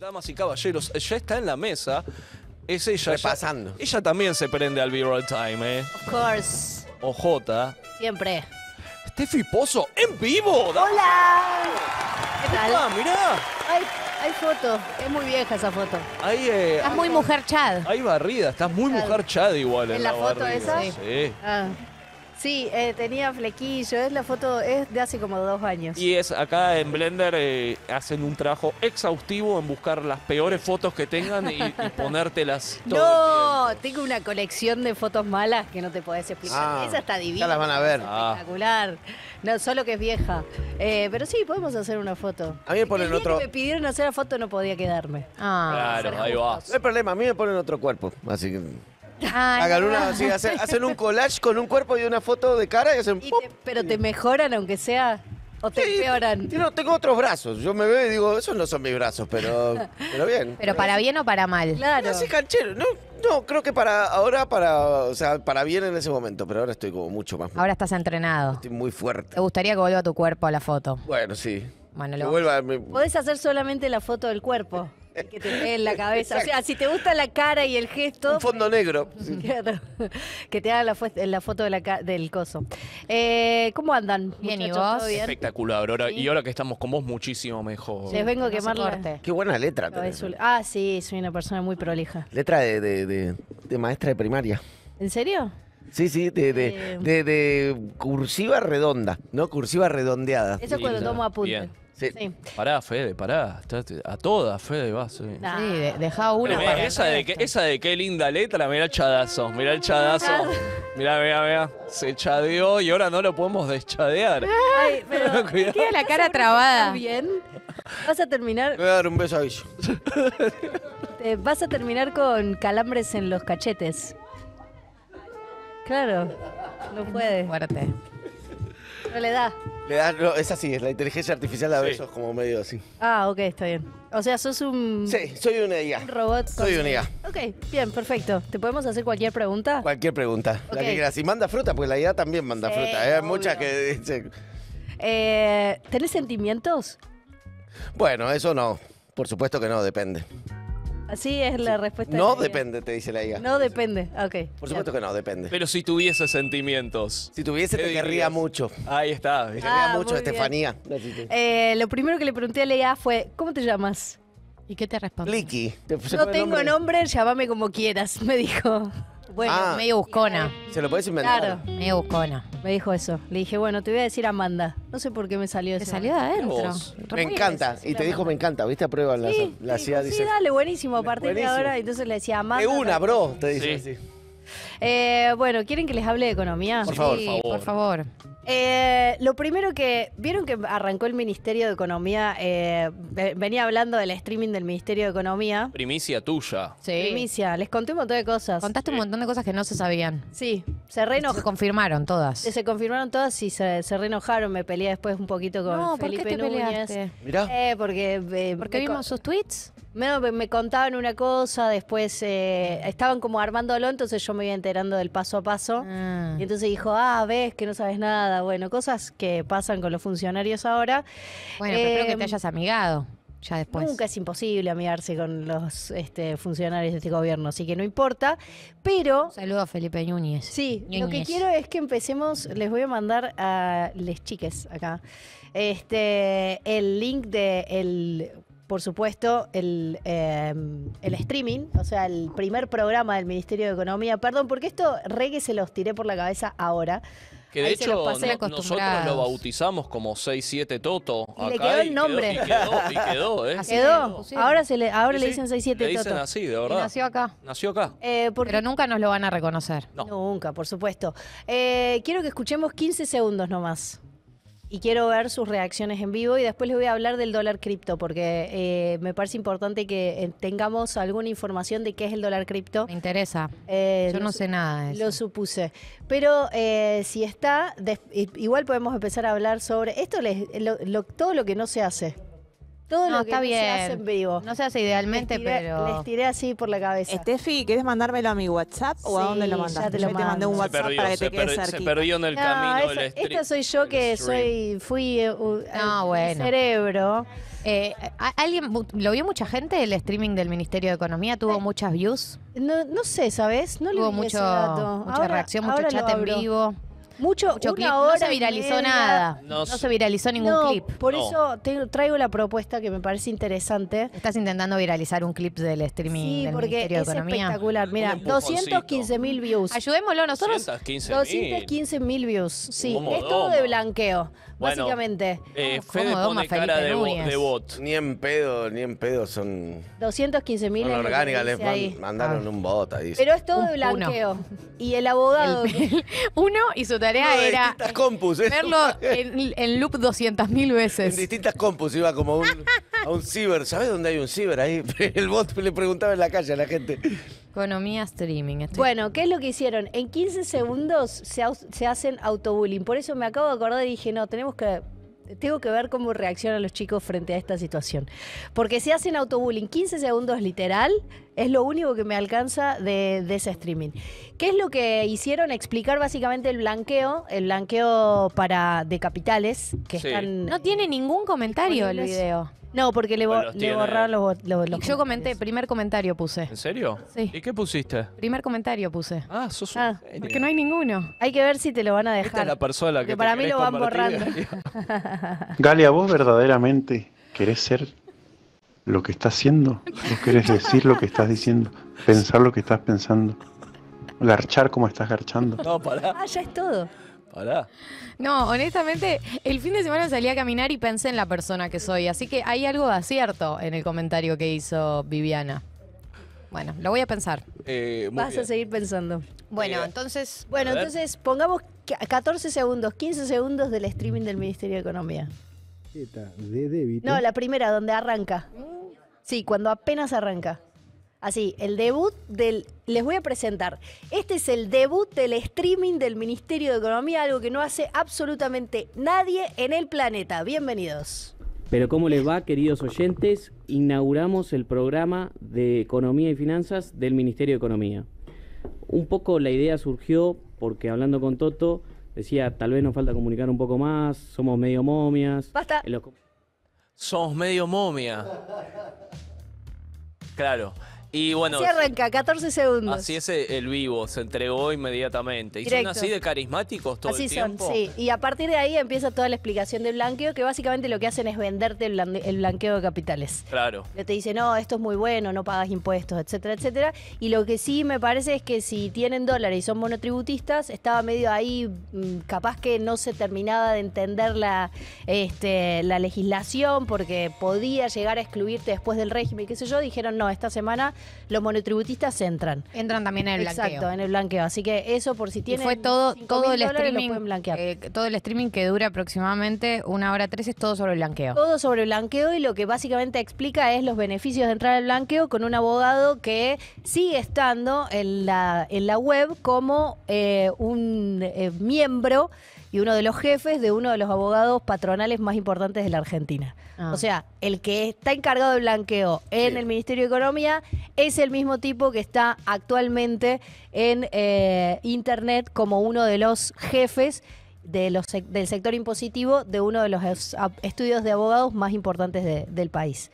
Damas y caballeros, ya está en la mesa. Es ella. Repasando. pasando. ella también se prende al B-Roll Time, ¿eh? Of course. OJ. Siempre. Steffi Pozo en vivo. ¡Hola! ¿Qué tal? mirá. Hay, foto. Es muy vieja esa foto. Ahí eh, estás muy mujer chad. Hay barrida. Estás muy mujer chad igual. ¿En, la, foto esa? Sí. Ah. Sí, eh, tenía flequillo, es la foto, es de hace como dos años. Y es acá en Blender eh, hacen un trabajo exhaustivo en buscar las peores fotos que tengan y, ponértelas todas. No, tengo una colección de fotos malas que no te podés explicar. Ah, Esa está divina. Ya las van a ver. Ah. espectacular. No, solo que es vieja. Eh, pero sí, podemos hacer una foto. A mí me ponen otro. me pidieron hacer la foto, no podía quedarme. Ah, claro, ahí va. No hay problema, a mí me ponen otro cuerpo, así que. Hagan una, hacen, un collage con un cuerpo y una foto de cara y hacen. pero te mejoran aunque sea o te empeoran. yo no tengo otros brazos. Yo me veo y digo, esos no son mis brazos, pero, pero bien. Pero para bien o para mal. Claro. No, no, creo que para ahora, para, o sea, para bien en ese momento, pero ahora estoy como mucho más. Ahora estás entrenado. Estoy muy fuerte. ¿Te gustaría que vuelva tu cuerpo a la foto? Bueno, sí. Bueno, Podés hacer solamente la foto del cuerpo. Que te ve en la cabeza. O sea, si te gusta la cara y el gesto. Un fondo negro. Que te haga la, foto de del coso. Eh, ¿Cómo andan? Bien, ¿y vos? Bien? Espectacular, Y ahora que estamos con vos, muchísimo mejor. Les vengo a quemar la... Qué buena letra. Eh. Ah, sí, soy una persona muy prolija. Letra de, maestra de primaria. ¿En serio? Sí, sí, eh. de, cursiva redonda, ¿no? Cursiva redondeada. Eso es cuando tomo apuntes Sí. Pará, Fede, pará. A todas, Fede, vas. Sí, sí una. esa, de qué linda letra, mirá el chadazo. mira el chadazo. Mira, ah. mirá, mira. Se chadeó y ahora no lo podemos deschadear. Ay, la cara trabada. bien? Vas a terminar. Voy a dar un beso a vas a terminar con calambres en los cachetes. Claro, no puede. No le da. Le es así, es la inteligencia artificial a veces como medio así. Ah, ok, está bien. O sea, sos un, Sí, soy una IA. un robot. Soy una IA. Ok, bien, perfecto. ¿Te podemos hacer cualquier pregunta? Cualquier pregunta, la que quieras. Y manda fruta, porque la IA también manda fruta. Hay ¿eh? muchas que dicen. Eh, ¿Tenés sentimientos? Bueno, eso no. Por supuesto que no, depende. Así es la respuesta. No depende, te dice la No depende, ok. Por supuesto que no, depende. Pero si tuviese sentimientos. Si tuviese, te querría mucho. Ahí está. Te querría ah, mucho, Estefanía. Eh, lo primero que le pregunté a IA fue, ¿cómo te llamas? ¿Y qué te respondió? Licky. No tengo nombre, llámame como quieras, me dijo. Bueno, ah. medio buscona. Se lo podés inventar. Claro. Medio buscona. Me dijo eso. Le dije, bueno, te voy a decir Amanda. No sé por qué me salió eso. Me salió de adentro. Me encanta. Y te dijo, me encanta. ¿Viste? a la, Sí, la sí, dice. dale, buenísimo, a partir de ahora. Entonces le decía Amanda. De una, bro. Te dice. Sí. Sí. Eh, bueno, ¿quieren que les hable de economía? Por favor, por favor. Eh, lo primero que. ¿Vieron que arrancó el Ministerio de Economía? Eh, venía hablando del streaming del Ministerio de Economía. Primicia tuya. Sí. Primicia. Les conté un montón de cosas. Contaste un montón de cosas que no se sabían. Sí. Se reenojaron. Se confirmaron todas. Se confirmaron todas y se, se reenojaron. Me peleé después un poquito con no, Felipe ¿por qué te Mirá. Eh, porque. Eh, porque vimos sus tweets. Me, contaban una cosa, después eh, estaban como armándolo, entonces yo me iba enterando del paso a paso. Ah. Y entonces dijo, ah, ves que no sabes nada. Bueno, cosas que pasan con los funcionarios ahora. Bueno, pero creo que te em, hayas amigado. Ya después. Nunca es imposible amigarse con los este, funcionarios de este gobierno, así que no importa. Pero. Saludos a Felipe Núñez. Sí, lo que quiero es que empecemos, les voy a mandar a les chiques acá. Este, el link de por supuesto, el, em, el, streaming, o sea, el primer programa del Ministerio de Economía. Perdón, porque esto reggae se los tiré por la cabeza ahora. Que de hecho nosotros lo bautizamos como 6-7 Toto. Y le quedó el nombre. Y quedó, y quedó, ¿eh? Ahora, se le, ahora le dicen 6-7 Toto. Le dicen así, de verdad. nació acá. Nació acá. Eh, Pero nunca nos lo van a reconocer. Nunca, por supuesto. Eh, quiero que escuchemos 15 segundos nomás y quiero ver sus reacciones en vivo y después les voy a hablar del dólar cripto porque eh, me parece importante que eh, tengamos alguna información de qué es el dólar cripto. Me interesa. Eh, Yo no sé nada eso. Lo supuse. Pero si está, igual podemos empezar a hablar sobre esto, todo lo que no se hace. Todo lo que está bien. se hace en vivo. No se hace idealmente, pero. Les tiré así por la cabeza. Estefi, ¿quieres mandármelo a mi WhatsApp o a dónde lo mandaste? Ya te lo mandé un WhatsApp para que te quedes cerquita. Se perdió en el camino Esta soy yo que soy, fui uh, cerebro. Eh, ¿Alguien lo vio mucha gente el streaming del Ministerio de Economía? ¿Tuvo muchas views? No, no sé, ¿sabes? No le Tuvo mucho, mucha reacción, mucho chat en vivo. Mucho, Mucho No se viralizó nada. No, se viralizó ningún clip. por eso traigo la propuesta que me parece interesante. Estás intentando viralizar un clip del streaming Sí, porque es espectacular. Mira, 215 mil views. Ayudémoslo nosotros. 215.000. mil views. Sí, es todo de blanqueo, básicamente. Eh, pone cara de, bot. Ni en pedo, ni en pedo son, 215 mil. orgánicas. Les mandaron ah. un bot ahí. Pero es todo de blanqueo. Y el abogado. uno y su tarea era verlo en, loop loop 200.000 veces. En distintas compus iba como a un ciber. ¿Sabes dónde hay un ciber ahí? El bot le preguntaba en la calle a la gente. Economía streaming. Bueno, ¿qué es lo que hicieron? En 15 segundos se, se hacen autobullying. Por eso me acabo de acordar y dije, no, tenemos que tengo que ver cómo reaccionan los chicos frente a esta situación. Porque si hacen autobullying 15 segundos literal, es lo único que me alcanza de, ese streaming. ¿Qué es lo que hicieron? Explicar básicamente el blanqueo, el blanqueo para de capitales que No tiene ningún comentario el video. No, porque le, borraron los, Yo comenté, primer comentario puse. ¿En serio? Sí. ¿Y qué pusiste? Primer comentario puse. Ah, sos Ah, Porque no hay ninguno. Hay que ver si te lo van a dejar. la persona que para mí lo van borrando. Galia, ¿vos verdaderamente querés ser lo que estás haciendo? ¿Vos querés decir lo que estás diciendo? ¿Pensar lo que estás pensando? ¿Garchar como estás garchando? No, para. Ah, ya es todo. No, honestamente, el fin de semana salí a caminar y pensé en la persona que soy. Así que hay algo de acierto en el comentario que hizo Viviana. Bueno, lo voy a pensar. Eh, Vas a seguir pensando. Bueno, eh, entonces. Bueno, entonces pongamos 14 segundos, 15 segundos del streaming del Ministerio de Economía. No, la primera, donde arranca. Mm. Sí, cuando apenas arranca. Así, el debut del... Les voy a presentar. Este es el debut del streaming del Ministerio de Economía, algo que no hace absolutamente nadie en el planeta. Bienvenidos. Pero ¿cómo les va, queridos oyentes? Inauguramos el programa de Economía y Finanzas del Ministerio de Economía. Un poco la idea surgió porque hablando con Toto decía, tal vez nos falta comunicar un poco más, somos medio momias. Basta. Somos medio momia. Claro. Y bueno. Se arranca, 14 segundos. Así es el vivo, se entregó inmediatamente. Y son así de carismáticos todo el tiempo. Así son, sí. Y a partir de ahí empieza toda la explicación del blanqueo, que básicamente lo que hacen es venderte el blanqueo de capitales. Claro. Te dice no, esto es muy bueno, no pagas impuestos, etcétera, etcétera. Y lo que sí me parece es que si tienen dólares y son monotributistas, estaba medio ahí, mm, capaz que no se terminaba de entender la, este, la legislación, porque podía llegar a excluirte después del régimen, qué sé yo. Dijeron, no, esta semana los monotributistas entran. Entran también en el blanqueo. Exacto, en el blanqueo. Así que eso por si tienen. Y fue todo, todo el streaming. Eh, todo el streaming que dura aproximadamente una hora tres es todo sobre el blanqueo. Todo sobre el blanqueo y lo que básicamente explica es los beneficios de entrar al blanqueo con un abogado que sigue estando en la, en la web como eh, un eh, miembro y uno de los jefes de uno de los abogados patronales más importantes de la Argentina. Ah. O sea, el que está encargado de blanqueo en el Ministerio de Economía es el mismo tipo que está actualmente en eh, Internet como uno de los jefes de los, del sector impositivo de uno de los estudios de abogados más importantes del país.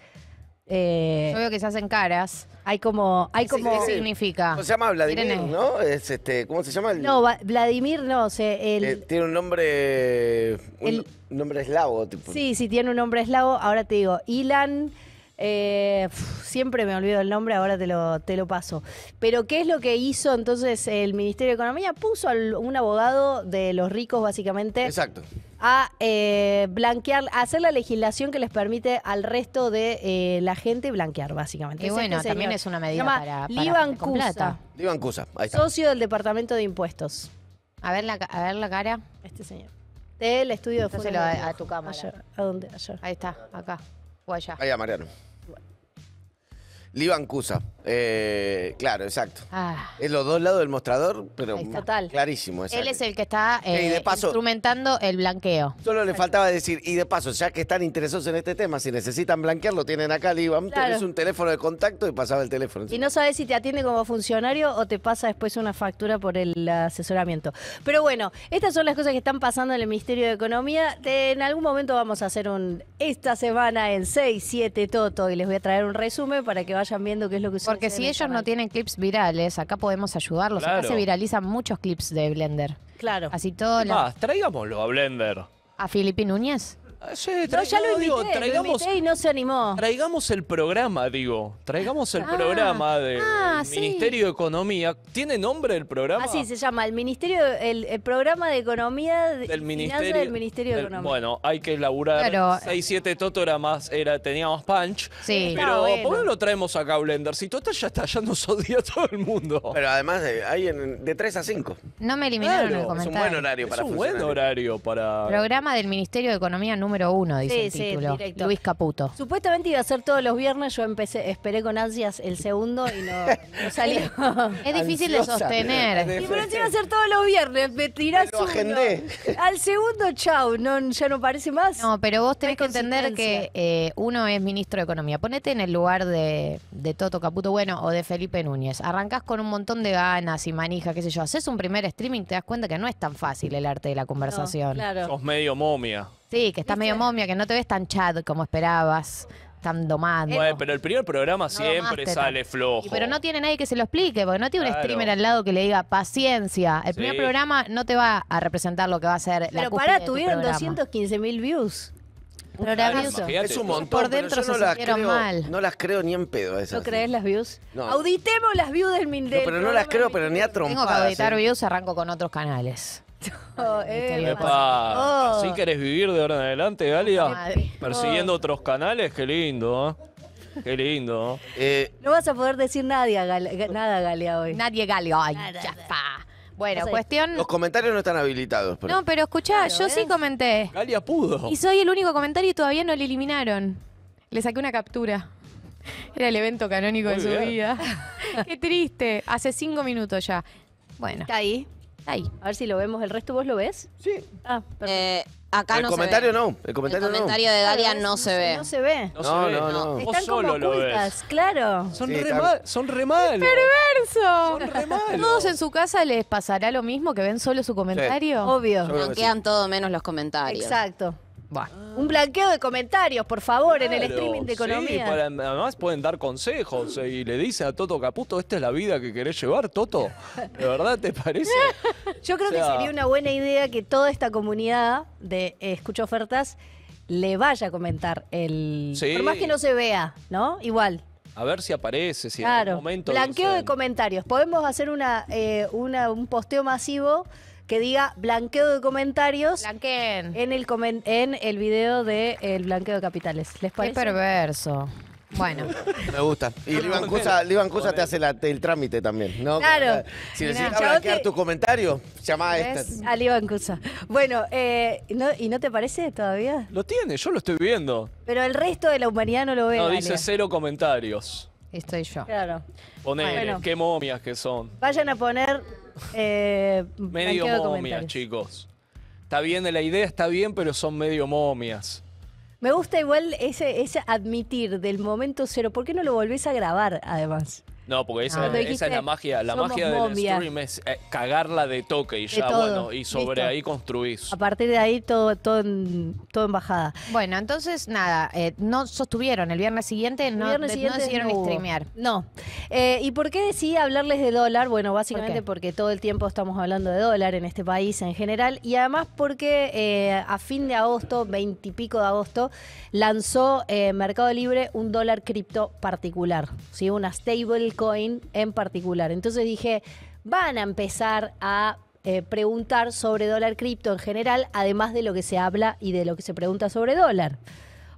Eh, Yo veo que se hacen caras. Hay como, hay como. ¿Qué significa? se llama Vladimir, no? Es este, ¿Cómo se llama? No, Vladimir no, eh, tiene un nombre. Un nombre eslavo, tipo. sí, sí, tiene un nombre eslavo, ahora te digo, Ilan, eh, siempre me olvido el nombre, ahora te lo, te lo paso. Pero ¿qué es lo que hizo entonces el Ministerio de Economía? Puso a un abogado de los ricos básicamente Exacto a eh, blanquear, hacer la legislación que les permite al resto de eh, la gente blanquear, básicamente. Y este bueno, también es una medida para, Cusa, Cusa, Socio del Departamento de Impuestos. A ver la, a ver la cara. Este señor. Del estudio de fútbol. A, tu cámara. ¿A dónde? Ahí está, acá. O allá. Allá, Mariano. Liban Cusa. Eh, claro, exacto. En ah. Es los dos lados del mostrador, pero clarísimo. Él es el que está eh, instrumentando el blanqueo. Solo le faltaba decir, y de paso, ya que están interesados en este tema, si necesitan blanquearlo, tienen acá, Liban. Tenés un teléfono de contacto y pasaba el teléfono. Y no sabes si te atiende como funcionario o te pasa después una factura por el asesoramiento. Pero bueno, estas son las cosas que están pasando en el Ministerio de Economía. En algún momento vamos a hacer un esta semana en 6, 7 Toto y les voy a traer un resumen para que vayan viendo qué es lo que sucede. Porque si ellos no tienen clips virales, acá podemos ayudarlos. Acá se viralizan muchos clips de Blender. Claro. Así todo. Más, traigámoslo a Blender. ¿A Filipe Núñez? Ah, sí, digo, traigamos, y no se animó. Traigamos el programa, digo. Traigamos el ah. programa ah, del Ministerio de Economía. ¿Tiene nombre el programa? Así se llama, el Ministerio, el, programa de Economía del, ministerio, del Ministerio, de Economía. Bueno, hay que elaborar 6, 7 Toto era más, era, teníamos punch. Pero ¿por qué lo traemos acá, Blender? Si Toto ya está, ya nos odia todo el mundo. Pero además hay de 3 a 5. No me eliminaron el comentario. Es un buen horario para Es un buen horario para... Programa del Ministerio de Economía número número uno, dice título. Luis Caputo. Supuestamente iba a ser todos los viernes, yo empecé, esperé con ansias el segundo y no, salió. es difícil de sostener. Y pero iba a ser todos los viernes, me tirás Al segundo, chau, no, ya no parece más. No, pero vos tenés que entender que eh, uno es ministro de Economía. Ponete en el lugar de, Toto Caputo, bueno, o de Felipe Núñez. Arrancás con un montón de ganas y manija, qué sé yo. Haces un primer streaming, te das cuenta que no es tan fácil el arte de la conversación. claro. Sos medio momia. Sí, que estás medio momia, que no te ves tan chat como esperabas, tan domado. Bueno, pero el primer programa siempre sale flojo. pero no tiene nadie que se lo explique, porque no tiene un streamer al lado que le diga paciencia. El primer programa no te va a representar lo que va a ser la Pero pará, tuvieron 215 mil views. Pero Es un montón, Por pero dentro no las creo, mal. no las creo ni en pedo esas. ¿No crees las views? Auditemos las views del Mindel. pero no las creo, pero ni a Tengo que auditar eh. views, arranco con otros canales. Oh. querés vivir de ahora en adelante, Galia? Persiguiendo oh. otros canales, qué lindo, ¿eh? Qué lindo. Eh, no vas a poder decir nadie nada, Galia, hoy. Nadie, Galia. Ay, ya Bueno, cuestión. Los comentarios no están habilitados. No, pero escuchá, yo sí comenté. Galia pudo. Y soy el único comentario y todavía no le eliminaron. Le saqué una captura. Era el evento canónico de su vida. Qué triste. Hace cinco minutos ya. Bueno. Está ahí. Ahí, a ver si lo vemos. ¿El resto vos lo ves? Sí. Ah, perfecto. Eh, acá el no comentario se no, el comentario El de Daria no se ve. No se ve. No, no, no. Están vos solo como lo ocultas, ves. claro. Son, re, son re ¡Perverso! Son re malos. ¿Todos en su casa les pasará lo mismo que ven solo su comentario? Obvio. Yo todo menos los comentarios. Exacto. Un blanqueo de comentarios, por favor, en el streaming de economía. Sí, además pueden dar consejos eh, y le dice a Toto Caputo, esta es la vida que querés llevar, Toto. ¿De verdad te parece? Yo creo que sería una buena idea que toda esta comunidad de eh, Escucho ofertas le vaya a comentar el... Por más que no se vea, ¿no? Igual. A ver si aparece, si en algún momento... Blanqueo de comentarios. Podemos hacer una, eh, un posteo masivo que diga blanqueo de comentarios Blanqueen. en el, en el video de el blanqueo de capitales. ¿Les perverso. Bueno, Me gusta. Y Liban Cusa, te hace el trámite también, ¿no? Claro. Si necesitas blanquear tus comentarios, llama a esta a Bueno, eh, ¿y no te parece todavía? Lo tiene, yo lo estoy viendo. Pero el resto de la humanidad no lo ve. No, dice cero comentarios. estoy yo. Claro. Poner qué momias que son. Vayan a poner eh, medio momias, chicos. Está bien, la idea está bien, pero son medio momias. Me gusta igual ese, ese admitir del momento cero. ¿Por qué no lo volvés a grabar, además? No, porque esa, ah. es la magia. La magia del stream es eh, cagarla de toque y ya, bueno, y sobre ahí construís. A partir de ahí todo, todo, en, bajada. Bueno, entonces nada, eh, no sostuvieron el viernes siguiente, no, no, decidieron streamear. No. Eh, ¿Y por qué decidí hablarles de dólar? Bueno, básicamente porque todo el tiempo estamos hablando de dólar en este país en general y además porque a fin de agosto, veintipico de agosto, lanzó Mercado Libre un dólar cripto particular, ¿sí? una stable en particular. Entonces dije, van a empezar a eh, preguntar sobre dólar cripto en general, además de lo que se habla y de lo que se pregunta sobre dólar.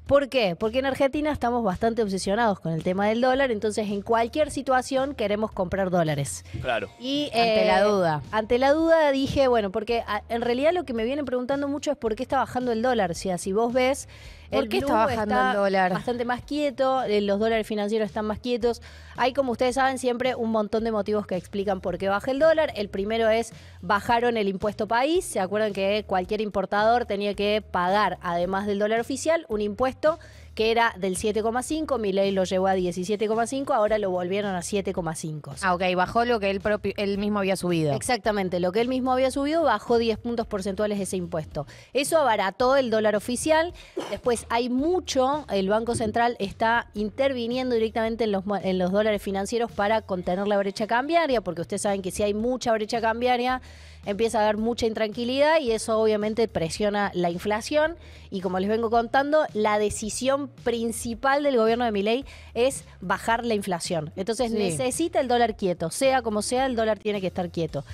¿Por qué? Porque en Argentina estamos bastante obsesionados con el tema del dólar, entonces en cualquier situación queremos comprar dólares. Claro. Y eh, ante la duda. Ante la duda dije, bueno, porque ah, en realidad lo que me vienen preguntando mucho es por qué está bajando el dólar. O sea, si vos ves ¿Por qué está bajando el dólar? Bastante más quieto, eh, los dólares financieros están más quietos. Hay, como ustedes saben, siempre un montón de motivos que explican por qué baja el dólar. El primero es bajaron el impuesto país. ¿Se acuerdan que cualquier importador tenía que pagar, además del dólar oficial, un impuesto que era del 7,5, ley lo llevó a 17,5, ahora lo volvieron a 7,5. Ah, ok, bajó lo que él, propio, mismo había subido. Exactamente, lo que él mismo había subido bajó 10 puntos porcentuales ese impuesto. Eso abarató el dólar oficial, después hay mucho, el Banco Central está interviniendo directamente en los, en los dólares financieros para contener la brecha cambiaria, porque ustedes saben que si hay mucha brecha cambiaria, empieza a haber mucha intranquilidad y eso obviamente presiona la inflación y como les vengo contando, la decisión principal del gobierno de Milei es bajar la inflación. Entonces necesita el dólar quieto, sea como sea, el dólar tiene que estar quieto.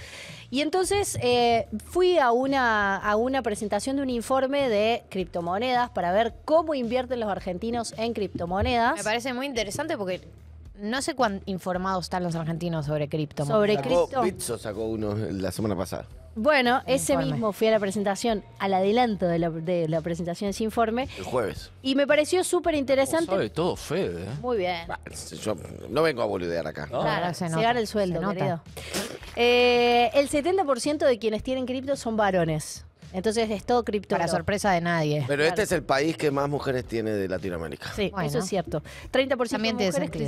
Y entonces eh, fui a una, a una presentación de un informe de criptomonedas para ver cómo invierten los argentinos en criptomonedas. Me parece muy interesante porque no sé cuán informados están los argentinos sobre criptomonedas. Sobre cripto. sacó uno la semana pasada. Bueno, ese mismo fui a la presentación, al adelanto de la, presentación de ese informe. El jueves. Y me pareció súper interesante. Oh, todo Fede. ¿eh? Muy bien. yo no vengo a boludear acá. Claro, se el sueldo, se eh, el 70% de quienes tienen cripto son varones. Entonces es todo cripto. Para sorpresa de nadie. Pero este es el país que más mujeres tiene de Latinoamérica. Sí, eso es cierto. 30%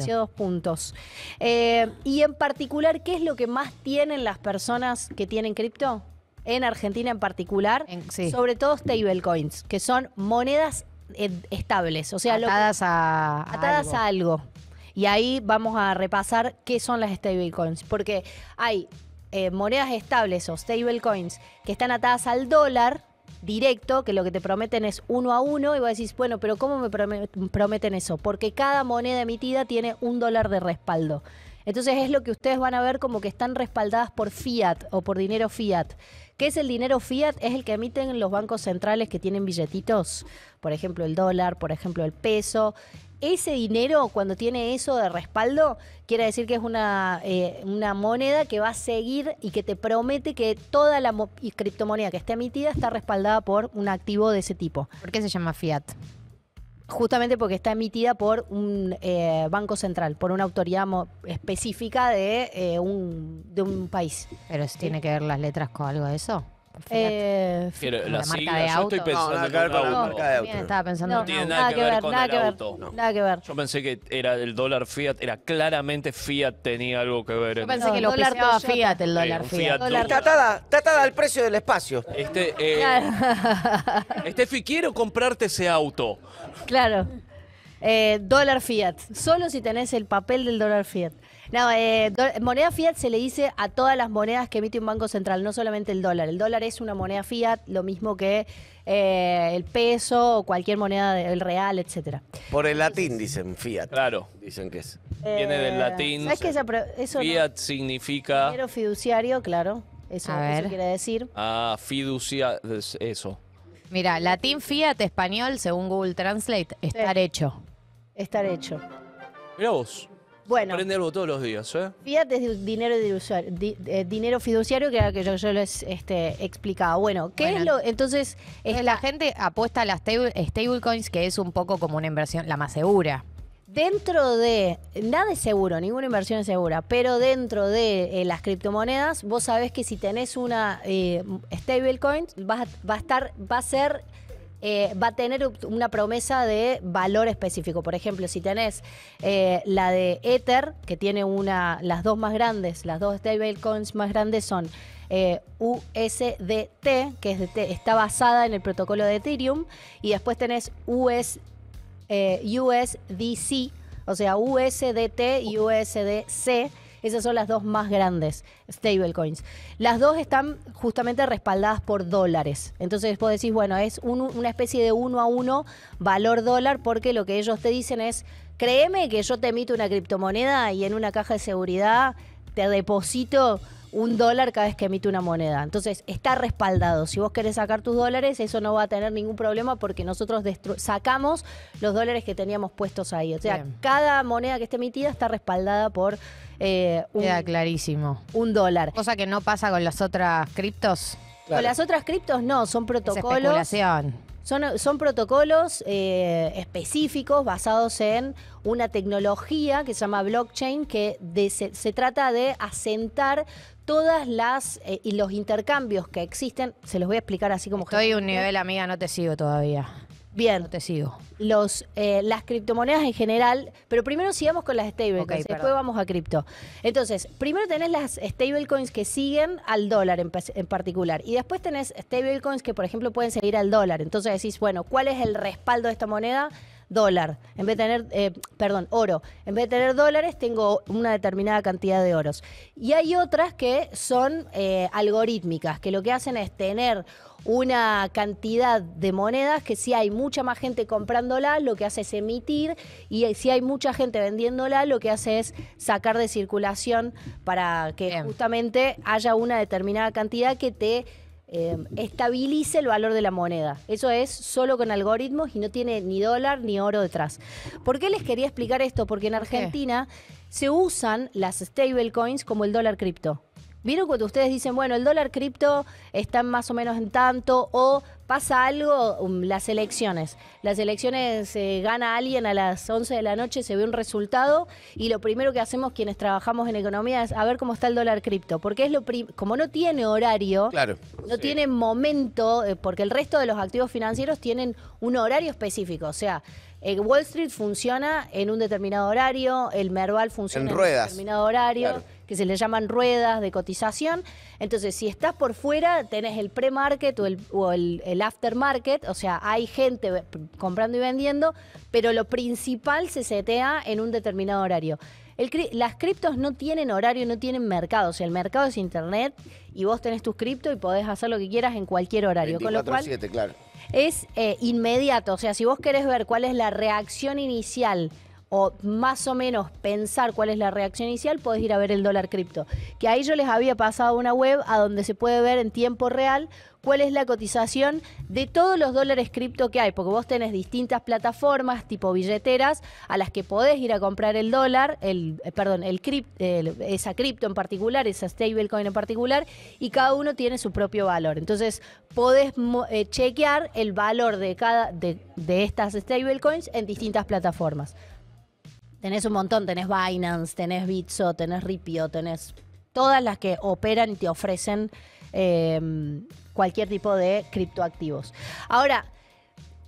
de dos puntos. Eh, y en particular, ¿qué es lo que más tienen las personas que tienen cripto? En Argentina en particular, sobre todo stablecoins, que son monedas eh, estables, o sea, atadas a, atadas a algo. Y ahí vamos a repasar qué son las stablecoins, porque hay eh, monedas estables o stable coins que están atadas al dólar directo, que lo que te prometen es uno a uno, y vos decís, bueno, pero ¿cómo me prometen eso? Porque cada moneda emitida tiene un dólar de respaldo. Entonces es lo que ustedes van a ver como que están respaldadas por fiat o por dinero fiat. ¿Qué es el dinero fiat? Es el que emiten los bancos centrales que tienen billetitos, por ejemplo el dólar, por ejemplo el peso, ese dinero, cuando tiene eso de respaldo, quiere decir que es eh, una, moneda que va a seguir y que te promete que toda la criptomoneda que esté emitida está respaldada por un activo de ese tipo. ¿Por qué se llama fiat? Justamente porque está emitida por un eh, banco central, por una autoridad específica de, eh, de un país. ¿Pero tiene que ver las letras con algo de eso? Eh, la, yo estoy pensando en la marca de auto. estaba pensando no, tiene nada, que ver, nada que ver, Yo pensé que era el dólar Fiat, era claramente Fiat tenía algo que ver. Yo pensé que lo dólar Fiat el dólar Fiat. Fiat tratada, tratada al precio del espacio. Este, eh, Estefi, quiero comprarte ese auto. Claro. Eh, dólar Fiat. Solo si tenés el papel del dólar Fiat. No, eh, moneda fiat se le dice a todas las monedas que emite un banco central, no solamente el dólar. El dólar es una moneda fiat, lo mismo que eh, el peso o cualquier moneda del real, etcétera. Por el latín dicen fiat. Claro. Dicen que es. Viene del eh, latín. ¿sabes que eso Fiat significa. Dinero fiduciario, claro. Eso, quiere decir. Ah, fiducia. Eso. Mira, latín fiat español, según Google Translate, estar hecho. Estar hecho. Mira vos. Bueno. algo todos los días, ¿eh? Fíjate, dinero, de eh, dinero fiduciario, que que yo, yo les este, explicaba. Bueno, ¿qué es lo...? Entonces... Es la gente apuesta a las stablecoins, que es un poco como una inversión, la más segura. Dentro de, nada es seguro, ninguna inversión es segura, pero dentro de eh, las criptomonedas, vos sabés que si tenés una eh, stablecoin, va, a estar, va a ser eh, va a tener una promesa de valor específico. Por ejemplo, si tenés eh, la de Ether, que tiene una, las dos más grandes, las dos stablecoins más grandes son eh, USDT, que está basada en el protocolo de Ethereum, y después tenés US, USDC, o sea, USDT y USDC esas son las dos más grandes, stablecoins. Las dos están justamente respaldadas por dólares. Entonces vos decís, bueno, es una especie de uno a uno valor dólar porque lo que ellos te dicen es, créeme que yo te emito una criptomoneda y en una caja de seguridad te deposito un dólar cada vez que emite una moneda. Entonces, está respaldado. Si vos querés sacar tus dólares, eso no va a tener ningún problema porque nosotros sacamos los dólares que teníamos puestos ahí. O sea, cada moneda que esté emitida está respaldada por eh, un, Queda clarísimo. un dólar. Cosa que no pasa con las otras criptos. Con las otras criptos no, son protocolos. Son, son protocolos eh, específicos basados en una tecnología que se llama blockchain, que se, trata de asentar todas las eh, y los intercambios que existen. Se los voy a explicar así como... Estoy un nivel, amiga, no te sigo todavía. Bien. te sigo. Los, eh, las criptomonedas en general, pero primero sigamos con las stablecoins, después vamos a cripto. Entonces, primero tenés las stablecoins que siguen al dólar en, en particular, y después tenés stablecoins que, por ejemplo, pueden seguir al dólar. Entonces decís, bueno, ¿cuál es el respaldo de esta moneda? dólar. En vez de tener, eh, perdón, oro. En vez de tener dólares, tengo una determinada cantidad de oros. Y hay otras que son eh, algorítmicas, que lo que hacen es tener una cantidad de monedas que si hay mucha más gente comprándola, lo que hace es emitir, y si hay mucha gente vendiéndola, lo que hace es sacar de circulación para que justamente haya una determinada cantidad que te Em, estabilice el valor de la moneda. Eso es solo con algoritmos y no tiene ni dólar ni oro detrás. ¿Por qué les quería explicar esto? Porque en Argentina se usan las stablecoins como el dólar cripto. ¿Vieron cuando ustedes dicen, bueno, el dólar cripto está más o menos en tanto o pasa algo? Um, las elecciones. Las elecciones se eh, gana alguien a las 11 de la noche, se ve un resultado y lo primero que hacemos quienes trabajamos en economía es a ver cómo está el dólar cripto. Porque es lo como no tiene horario, no tiene momento, eh, porque el resto de los activos financieros tienen un horario específico. O sea, eh, Wall Street funciona en un determinado horario, el Merval funciona en, un determinado horario, que se le llaman ruedas de cotización. Entonces, si estás por fuera, tenés el pre-market o el, el, aftermarket, o sea, hay gente comprando y vendiendo, pero lo principal se setea en un determinado horario. El, las criptos no tienen horario, no tienen mercado. O sea, el mercado es internet y vos tenés tus cripto y podés hacer lo que quieras en cualquier horario. Con lo 7, claro es eh, inmediato. O sea, si vos querés ver cuál es la reacción inicial o más o menos pensar cuál es la reacción inicial, podés ir a ver el dólar cripto. Que ahí yo les había pasado una web a donde se puede ver en tiempo real cuál es la cotización de todos los dólares cripto que hay, porque vos tenés distintas plataformas tipo billeteras a las que podés ir a comprar el dólar, el eh, perdón, el, esa cripto en particular, esa stablecoin en particular, y cada uno tiene su propio valor. Entonces, podés eh, chequear el valor de cada de estas stablecoins en distintas plataformas. Tenés un montón, tenés Binance, tenés Bitso, tenés Ripio, tenés todas las que operan y te ofrecen em, cualquier tipo de criptoactivos. Ahora,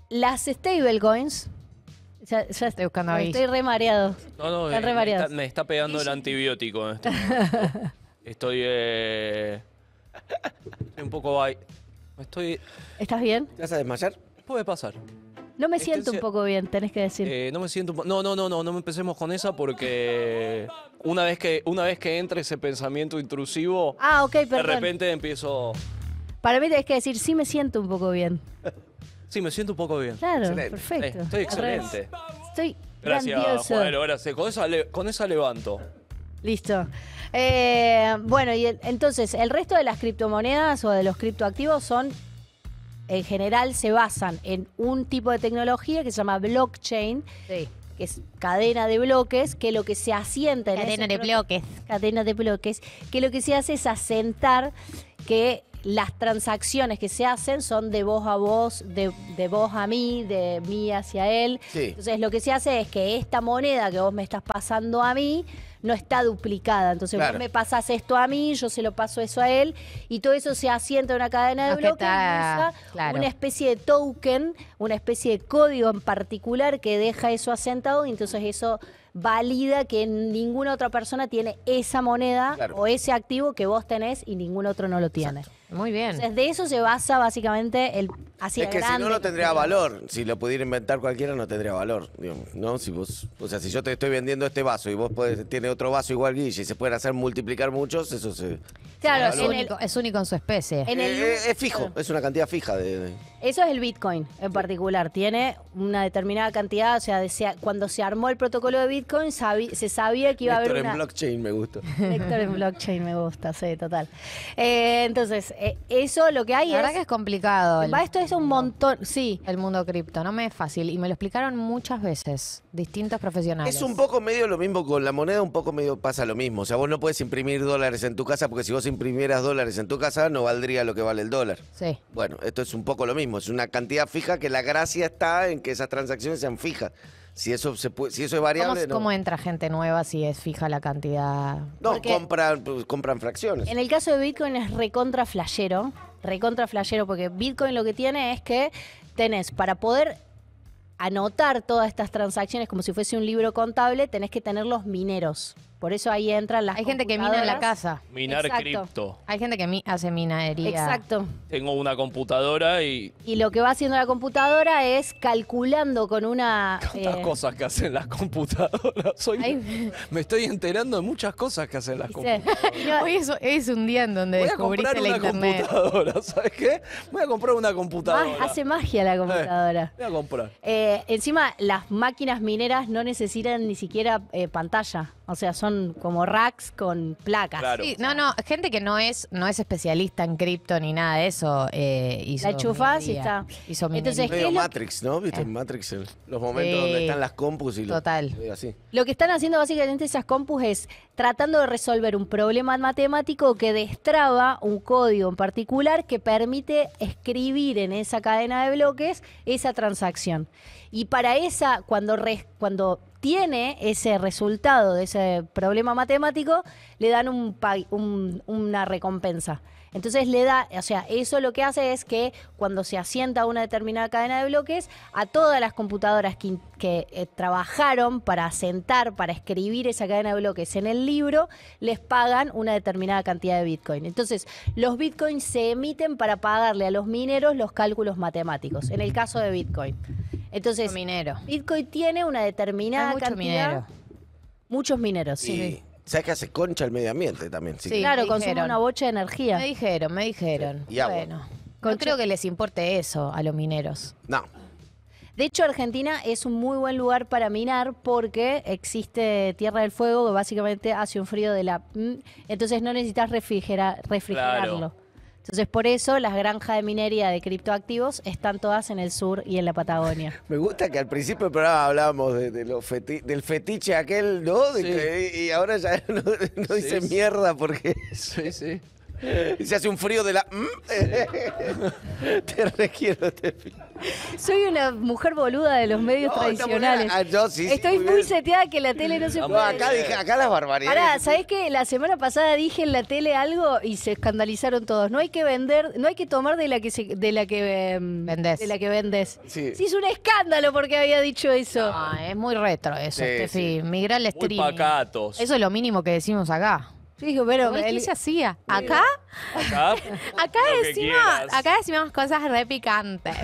las stablecoins, ya, ya, estoy buscando Estoy remareado. No, no, re me, está, pegando el antibiótico. Este eh, estoy un poco Estoy. ¿Estás bien? ¿Te vas a desmayar? Puede pasar. No me este siento un poco bien, tenés que decir. Eh, no me siento un No, no, no, no, no empecemos con esa porque una vez que, una vez que ese pensamiento intrusivo, ah, okay, de repente empiezo. Para mí tenés que decir, sí me siento un poco bien. sí, me siento un poco bien. Claro, perfecto. Eh, estoy excelente. Estoy Gracias, grandioso. con esa, levanto. Listo. Eh, bueno, y entonces, el resto de las criptomonedas o de los criptoactivos son en general se basan en un tipo de tecnología que se llama blockchain. Que es cadena de bloques, que lo que se asienta en cadena de bloques. Cadena de bloques, que lo que se hace es asentar que las transacciones que se hacen son de voz a voz, de, vos voz a mí, de mí hacia él. Entonces lo que se hace es que esta moneda que vos me estás pasando a mí, no está duplicada. Entonces vos me pasas esto a mí, yo se lo paso eso a él, y todo eso se asienta en una cadena de bloques una especie de token, una especie de código en particular que deja eso asentado, y entonces eso valida que ninguna otra persona tiene esa moneda o ese activo que vos tenés y ningún otro no lo tiene. Muy bien. Entonces, de eso se basa básicamente el así Es que si no, lo tendría valor. Si lo pudiera inventar cualquiera, no tendría valor. ¿no? Si vos, o sea, si yo te estoy vendiendo este vaso y vos tienes tiene otro vaso igual Guille y se pueden hacer multiplicar muchos, eso se. Claro, es, único, en su especie. Eh, eh, es fijo, es una cantidad fija de eso es el Bitcoin en particular. Tiene una determinada cantidad, o sea, cuando se armó el protocolo de Bitcoin se sabía que iba a haber una... en blockchain me gusta. Héctor en blockchain me gusta, sí, total. Eh, entonces, eh, eso lo que hay es... La verdad que es complicado. esto es un montón, sí. El mundo cripto, no me es fácil. Y me lo explicaron muchas veces, distintos profesionales. Es un poco medio lo mismo con la moneda, un poco medio pasa lo mismo. O sea, vos no puedes imprimir dólares en tu casa porque si vos imprimieras dólares en tu casa no valdría lo que vale el dólar. Sí. Bueno, esto es un poco lo mismo es una cantidad fija que la gracia está en que esas transacciones sean fijas. Si eso, si eso es variable. ¿Cómo, entra gente nueva si es fija la cantidad? No, compran, pues, compran fracciones. En el caso de Bitcoin es recontra flashero. Recontra flashero, porque Bitcoin lo que tiene es que tenés para poder anotar todas estas transacciones como si fuese un libro contable, tenés que tener los mineros. Por eso ahí entran las Hay gente que mina en la casa. Minar cripto. Hay gente que hace minería. Exacto. Tengo una computadora y Y lo que va haciendo la computadora es calculando con una... tantas eh, cosas que hacen las computadoras. me estoy enterando de muchas cosas que hacen las computadoras. Hoy es, un día en donde Voy a comprar una computadora, ¿sabes qué? Voy a comprar una computadora. Ah, hace magia la eh, computadora. Voy a comprar. Eh, encima, las máquinas mineras no necesitan ni siquiera eh, pantalla. O sea, son como racks con placas. Sí, no, no, gente que no es, no es especialista en cripto ni nada de eso. Eh, hizo la y está. Hizo Entonces, es Matrix, ¿no? ¿Viste? Eh. Matrix, los momentos donde están las compus y lo, Total. Lo, eh, lo que están haciendo básicamente esas compus es tratando de resolver un problema matemático que destraba un código en particular que permite escribir en esa cadena de bloques esa transacción. Y para esa, cuando, res, cuando tiene ese resultado de ese problema matemático, le dan un, una recompensa. Entonces le da, o sea, eso lo que hace es que cuando se asienta una determinada cadena de bloques, a todas las computadoras que, eh, trabajaron para asentar, para escribir esa cadena de bloques en el libro, les pagan una determinada cantidad de Bitcoin. Entonces, los Bitcoins se emiten para pagarle a los mineros los cálculos matemáticos, en el caso de Bitcoin. Entonces, minero. Bitcoin tiene una determinada cantidad. Muchos mineros, sí. sí, sabes que hace concha el medio ambiente también. Sí, claro, consume una bocha de energía. Me dijeron, me dijeron. Bueno, no creo que les importe eso a los mineros. No. De hecho, Argentina es un muy buen lugar para minar porque existe Tierra del Fuego que básicamente hace un frío de la... Mm, entonces no necesitas refrigerarlo. Entonces, por eso las granjas de minería de criptoactivos están todas en el sur y en la Patagonia. Me gusta que al principio del programa hablábamos de, del fetiche aquel, ¿no? y ahora ya no, dice mierda porque... Sí, sí. Y se hace un frío de la... Mm, te requiero, te este Soy una mujer boluda de los medios tradicionales. Ah, yo, sí, Estoy muy, seteada que la tele no se puede... Acá, dije, acá las barbaridades. Ahora, ¿sabés qué? La semana pasada dije en la tele algo y se escandalizaron todos. No hay que vender, no hay que tomar de la que... Se, de la que em, De la que vendés. Sí. sí. es un escándalo porque había dicho eso. Ah, es muy retro eso, Migrar al streaming. Eso es lo mínimo que decimos acá dijo, pero él, se hacía? Acá, acá, acá decimos, acá decimos cosas re picantes.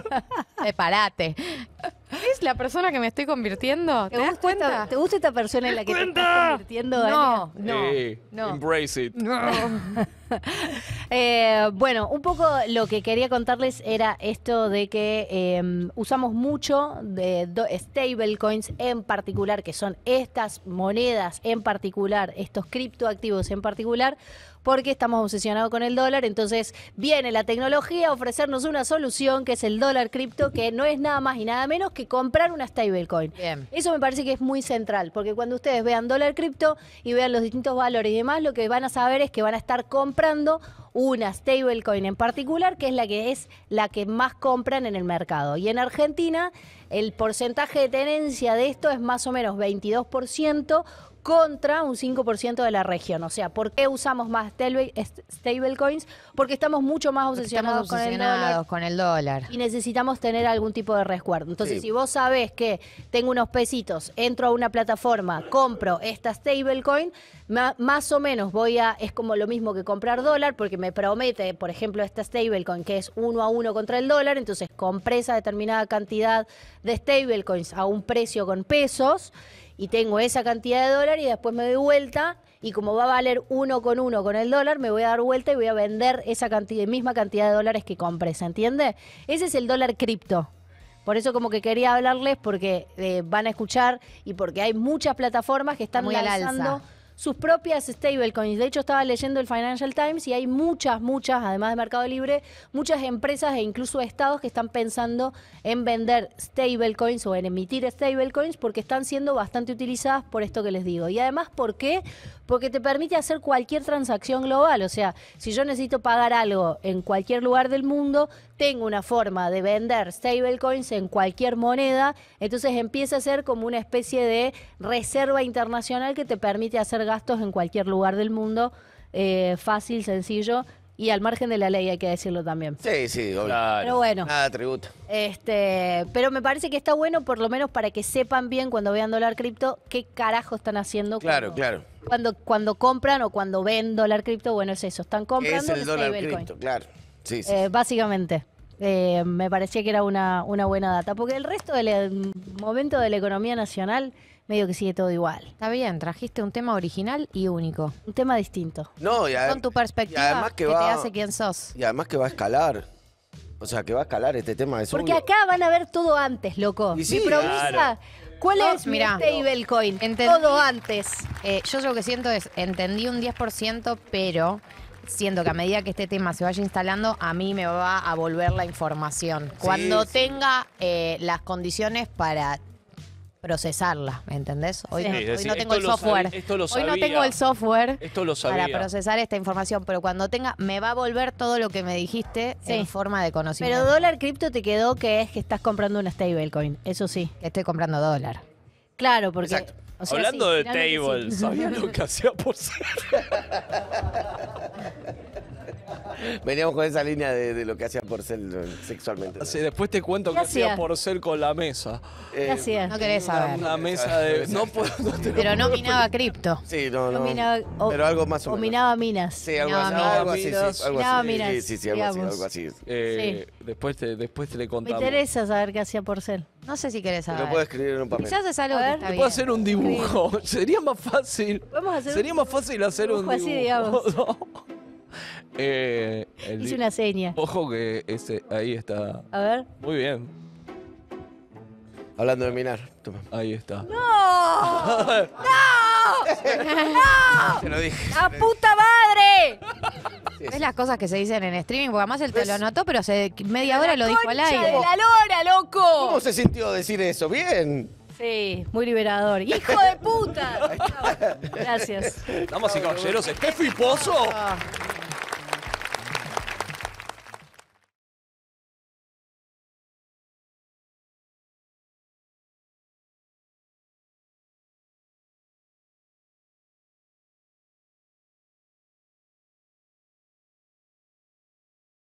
parate ¿Es la persona que me estoy convirtiendo? ¿Te, das cuenta? ¿Te gusta esta persona en la que te convirtiendo, No, no, no. Embrace it. Eh, bueno, un poco lo que quería contarles era esto de que em, usamos mucho de stablecoins en particular, que son estas monedas en particular, estos criptoactivos en particular, porque estamos obsesionados con el dólar. Entonces viene la tecnología a ofrecernos una solución que es el dólar cripto, que no es nada más y nada menos que comprar una stablecoin. Eso me parece que es muy central, porque cuando ustedes vean dólar cripto y vean los distintos valores y demás, lo que van a saber es que van a estar comprando una stablecoin en particular, que es la que es la que más compran en el mercado. Y en Argentina, el porcentaje de tenencia de esto es más o menos 22% contra un 5% de la región. O sea, ¿por qué usamos más stablecoins? Porque estamos mucho más obsesionados, con, el dólar, Y necesitamos tener algún tipo de resguardo. Entonces, si vos sabés que tengo unos pesitos, entro a una plataforma, compro esta stablecoin, más o menos voy a, es como lo mismo que comprar dólar, porque me promete, por ejemplo, esta stablecoin que es uno a uno contra el dólar, entonces compré esa determinada cantidad de stablecoins a un precio con pesos y tengo esa cantidad de dólar y después me doy vuelta y como va a valer uno con uno con el dólar, me voy a dar vuelta y voy a vender esa cantidad, misma cantidad de dólares que compré, ¿se entiende? Ese es el dólar cripto. Por eso como que quería hablarles porque eh, van a escuchar y porque hay muchas plataformas que están Muy lanzando... Al sus propias stablecoins. De hecho, estaba leyendo el Financial Times y hay muchas, muchas, además de Mercado Libre, muchas empresas e incluso estados que están pensando en vender stablecoins o en emitir stablecoins porque están siendo bastante utilizadas por esto que les digo. Y además, ¿por qué? Porque te permite hacer cualquier transacción global. O sea, si yo necesito pagar algo en cualquier lugar del mundo, tengo una forma de vender stablecoins en cualquier moneda, entonces empieza a ser como una especie de reserva internacional que te permite hacer gastos en cualquier lugar del mundo, eh, fácil, sencillo, y al margen de la ley, hay que decirlo también. Sí, sí, Claro. Nada tributo. Este, pero me parece que está bueno, por lo menos para que sepan bien cuando vean dólar cripto, qué carajo están haciendo. Claro, cuando, claro. Cuando, cuando compran o cuando ven dólar cripto, bueno, es eso. Están comprando. Es el dólar claro. Eh, básicamente. Eh, me parecía que era una, una buena data, porque el resto del eh, momento de la economía nacional medio que sigue todo igual. Está bien, trajiste un tema original y único. Un tema distinto. No, Con tu perspectiva que, te hace quién sos. Y además que va a escalar. O sea, que va a escalar este tema. de Es porque acá van a ver todo antes, loco. Y ¿Cuál es mira, este Todo antes. yo lo que siento es, entendí un 10%, pero siento que a medida que este tema se vaya instalando, a mí me va a volver la información. Cuando tenga eh, las condiciones para procesarla, ¿me entendés? Hoy, no, tengo el software. hoy no tengo el software para procesar esta información, pero cuando tenga, me va a volver todo lo que me dijiste en forma de conocimiento. Pero dólar cripto te quedó que es que estás comprando una stablecoin, eso sí. Estoy comprando dólar. Claro, porque Hablando de table, sabiendo que hacía por ser? Veníamos con esa línea de, lo que hacía por ser eh, sexualmente. después te cuento ¿Qué que Porcel por con la mesa. Eh, ¿Qué es, No querés saber. Una, mesa de. No puedo, pero no minaba cripto. Sí, no, no. pero algo más o, menos. minaba minas. Sí, algo así. Algo así, sí, sí, sí, algo así. Algo así. Eh, después, te, después te le contamos. Me interesa saber qué hacía por No sé si querés saber. Lo puedo escribir en un papel. Quizás es algo que está Puedo hacer un dibujo. Sería más fácil. Sería más fácil hacer un dibujo. Así, digamos. Eh, Hice una seña. Ojo que ese, ahí está. A ver. Muy bien. Hablando de minar. Ahí está. ¡No! ¡No! ¡No! Se lo dije. ¡La puta madre! Es las cosas que se dicen en streaming? Porque además él te lo notó pero hace media hora lo dijo al aire. de la lora, loco! ¿Cómo se sintió decir eso? Bien. Sí, muy liberador. ¡Hijo de puta! Gracias. Damas y caballeros, Steffi Pozo. Ah.